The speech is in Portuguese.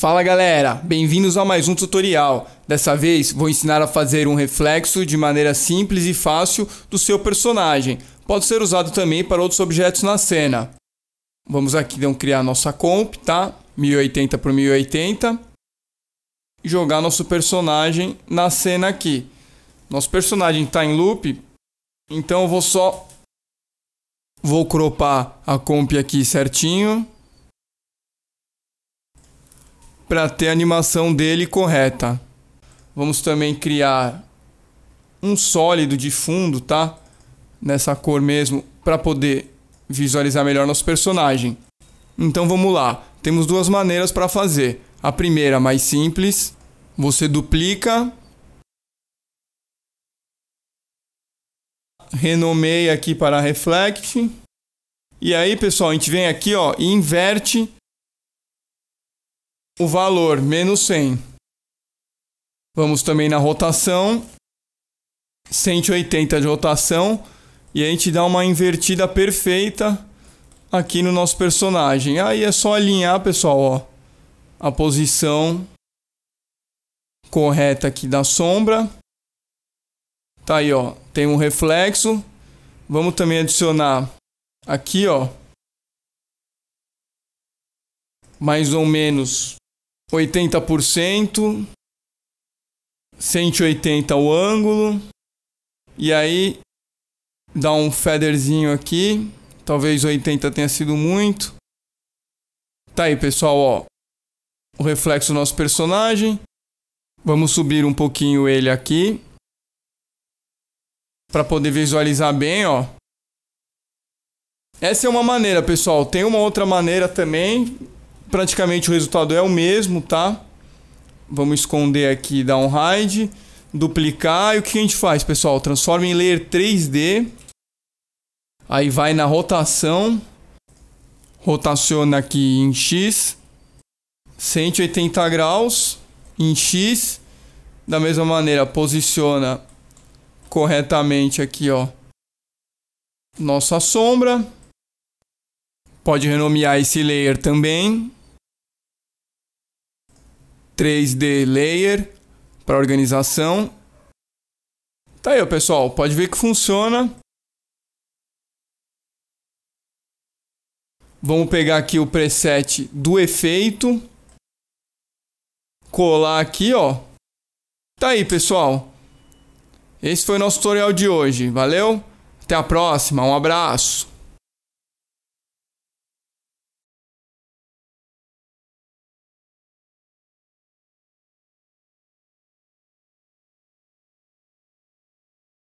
Fala galera, bem-vindos a mais um tutorial. Dessa vez vou ensinar a fazer um reflexo de maneira simples e fácil do seu personagem. Pode ser usado também para outros objetos na cena. Vamos aqui então criar nossa comp, tá? 1080 por 1080 e jogar nosso personagem na cena aqui. Nosso personagem está em loop, então eu vou só vou cropar a comp aqui certinho para ter a animação dele correta. Vamos também criar um sólido de fundo, tá? Nessa cor mesmo, para poder visualizar melhor nosso personagem. Então vamos lá. Temos duas maneiras para fazer. A primeira, mais simples, você duplica, renomeia aqui para reflect. E aí, pessoal, a gente vem aqui, ó, e inverte o valor menos 100. Vamos também na rotação, 180 de rotação, e a gente dá uma invertida perfeita aqui no nosso personagem. Aí é só alinhar, pessoal, ó, a posição correta aqui da sombra. Tá aí, ó, tem um reflexo. Vamos também adicionar aqui, ó, mais ou menos 80%, 180 o ângulo, e aí dá um featherzinho aqui, talvez 80 tenha sido muito. Tá aí, pessoal, ó, o reflexo do nosso personagem. Vamos subir um pouquinho ele aqui para poder visualizar bem, ó. Essa é uma maneira, pessoal. Tem uma outra maneira também Praticamente o resultado é o mesmo, tá? Vamos esconder aqui, dar um hide, duplicar. E o que a gente faz, pessoal? Transforma em layer 3D. Aí vai na rotação. Rotaciona aqui em X. 180 graus em X. Da mesma maneira, posiciona corretamente aqui, ó. Nossa sombra. Pode renomear esse layer também. 3D Layer para organização. Tá aí, pessoal. Pode ver que funciona. Vamos pegar aqui o preset do efeito. Colar aqui, ó. Tá aí, pessoal. Esse foi o nosso tutorial de hoje. Valeu? Até a próxima. Um abraço.